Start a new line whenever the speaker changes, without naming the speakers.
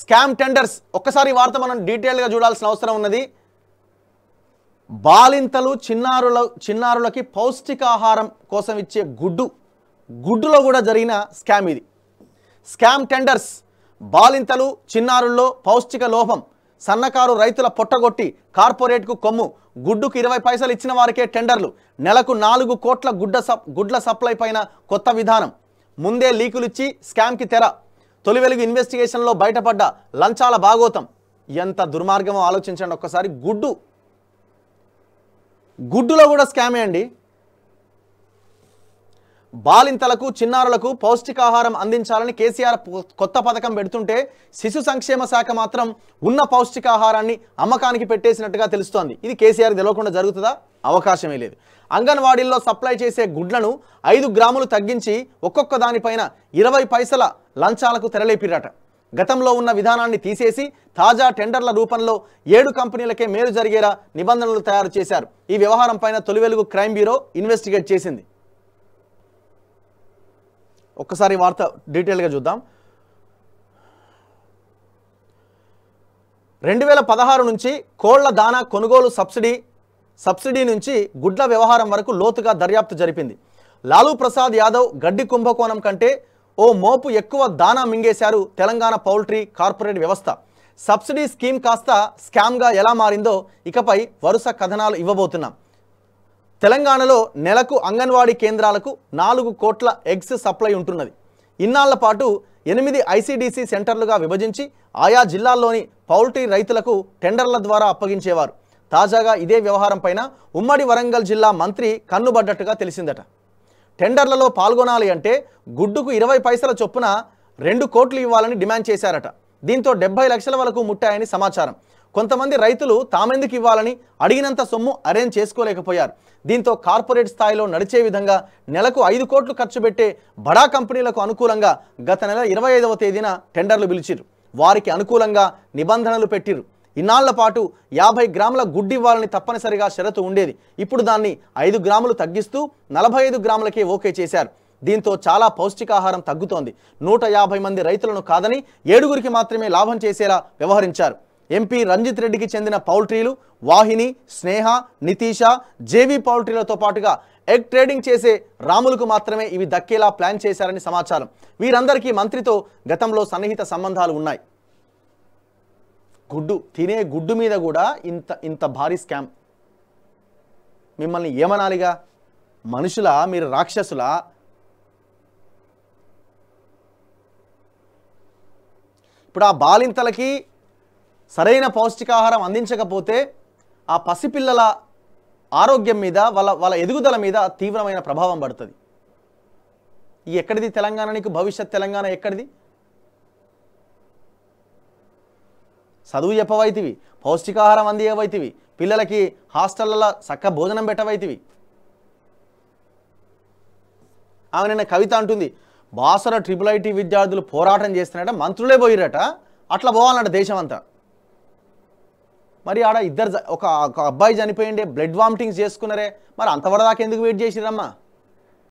scam tenders ఒక్కసారి వార్త మనం డీటెయిల్గా చూడాల్సిన అవసరం ఉన్నది బాలింతలు చిన్నారుల చిన్నారులకి పౌష్టికాహారం కోసం ఇచ్చే గుడ్డు గుడ్డులో కూడా జరిగిన స్కామ్ ఇది స్కామ్ టెండర్స్ బాలింతలు చిన్నారుల్లో పౌష్టిక లోపం సన్నకారు రైతుల పొట్టగొట్టి కార్పొరేట్కు కొమ్ము గుడ్డుకు ఇరవై పైసలు ఇచ్చిన వారికే టెండర్లు నెలకు నాలుగు కోట్ల గుడ్డ గుడ్ల సప్లై పైన కొత్త విధానం ముందే లీకులిచ్చి స్కామ్కి తెర తొలి వెలుగు ఇన్వెస్టిగేషన్లో బయటపడ్డ లంచాల భాగోతం ఎంత దుర్మార్గమో ఆలోచించండి ఒక్కసారి గుడ్డు గుడ్డులో కూడా స్కామే అండి బాలింతలకు చిన్నారులకు పౌష్టికాహారం అందించాలని కేసీఆర్ కొత్త పథకం పెడుతుంటే శిశు సంక్షేమ శాఖ మాత్రం ఉన్న పౌష్టికాహారాన్ని అమ్మకానికి పెట్టేసినట్టుగా తెలుస్తోంది ఇది కేసీఆర్ తెలియకుండా జరుగుతుందా అవకాశమే లేదు అంగన్వాడీల్లో సప్లై చేసే గుడ్లను ఐదు గ్రాములు తగ్గించి ఒక్కొక్క దానిపైన ఇరవై పైసల లంచాలకు తెరలేపిరట గతంలో ఉన్న విధానాన్ని తీసేసి తాజా టెండర్ల రూపంలో ఏడు కంపెనీలకే మేలు జరిగేలా నిబంధనలు తయారు చేశారు ఈ వ్యవహారంపైన తొలి వెలుగు క్రైమ్ బ్యూరో ఇన్వెస్టిగేట్ చేసింది ఒక్కసారి వార్త డీటెయిల్గా చూద్దాం రెండు వేల పదహారు నుంచి కోళ్ల దానా కొనుగోలు సబ్సిడీ సబ్సిడీ నుంచి గుడ్ల వ్యవహారం వరకు లోతుగా దర్యాప్తు జరిపింది లాలూ ప్రసాద్ యాదవ్ గడ్డి కుంభకోణం కంటే ఓ మోపు ఎక్కువ దానా మింగేశారు తెలంగాణ పౌల్ట్రీ కార్పొరేట్ వ్యవస్థ సబ్సిడీ స్కీమ్ కాస్త స్కామ్గా ఎలా మారిందో ఇకపై వరుస కథనాలు ఇవ్వబోతున్నాం తెలంగాణలో నెలకు అంగన్వాడీ కేంద్రాలకు నాలుగు కోట్ల ఎగ్స్ సప్లై ఉంటున్నది ఇన్నాళ్ల పాటు ఎనిమిది ఐసీడీసీ సెంటర్లుగా విభజించి ఆయా జిల్లాల్లోని పౌల్ట్రీ రైతులకు టెండర్ల ద్వారా అప్పగించేవారు తాజాగా ఇదే వ్యవహారంపైన ఉమ్మడి వరంగల్ జిల్లా మంత్రి కన్నుబడ్డట్టుగా తెలిసిందట టెండర్లలో పాల్గొనాలి అంటే గుడ్డుకు ఇరవై పైసల చొప్పున రెండు కోట్లు ఇవ్వాలని డిమాండ్ చేశారట దీంతో డెబ్బై లక్షల వరకు ముట్టాయని సమాచారం కొంతమంది రైతులు తామెందుకు ఇవ్వాలని అడిగినంత సొమ్ము అరేంజ్ చేసుకోలేకపోయారు దీంతో కార్పొరేట్ స్థాయిలో నడిచే విధంగా నెలకు ఐదు కోట్లు ఖర్చు పెట్టే బడా కంపెనీలకు అనుకూలంగా గత నెల ఇరవై ఐదవ తేదీన టెండర్లు పిలిచిరు వారికి అనుకూలంగా నిబంధనలు పెట్టిరు ఇన్నాళ్ల పాటు యాభై గ్రాముల గుడ్డివ్వాలని తప్పనిసరిగా షరతు ఉండేది ఇప్పుడు దాన్ని ఐదు గ్రాములు తగ్గిస్తూ నలభై ఐదు గ్రాములకే ఓకే చేశారు దీంతో చాలా పౌష్టికాహారం తగ్గుతోంది నూట యాభై మంది రైతులను కాదని ఏడుగురికి మాత్రమే లాభం చేసేలా వ్యవహరించారు ఎంపీ రంజిత్ రెడ్డికి చెందిన పౌల్ట్రీలు వాహిని స్నేహ నితీష జేవీ పౌల్ట్రీలతో పాటుగా ఎగ్ ట్రేడింగ్ చేసే రాములకు మాత్రమే ఇవి దక్కేలా ప్లాన్ చేశారని సమాచారం వీరందరికీ మంత్రితో గతంలో సన్నిహిత సంబంధాలు ఉన్నాయి గుడ్డు తినే గుడ్డు మీద కూడా ఇంత ఇంత భారీ స్కామ్ మిమ్మల్ని ఏమనాలిగా మనుషుల మీరు రాక్షసుల ఇప్పుడు ఆ బాలింతలకి సరైన పౌష్టికాహారం అందించకపోతే ఆ పసిపిల్లల ఆరోగ్యం మీద వాళ్ళ వాళ్ళ ఎదుగుదల మీద తీవ్రమైన ప్రభావం పడుతుంది ఈ ఎక్కడిది తెలంగాణ నీకు భవిష్యత్ తెలంగాణ ఎక్కడిది చదువు చెప్పవైతివి పౌష్టికాహారం అందియవైతివి పిల్లలకి హాస్టళ్ళలో చక్క భోజనం పెట్టవైతివి ఆమె నిన్న కవిత అంటుంది బాసర ట్రిపుల్ ఐటీ విద్యార్థులు పోరాటం చేస్తున్నారట మంత్రులే పోయిరట అట్లా పోవాలంట దేశం అంతా మరి ఆడ ఇద్దరు ఒక అబ్బాయి చనిపోయిండే బ్లడ్ వామిటింగ్స్ చేసుకున్నారే మరి అంతవరదాకా ఎందుకు వెయిట్ చేసిరమ్మా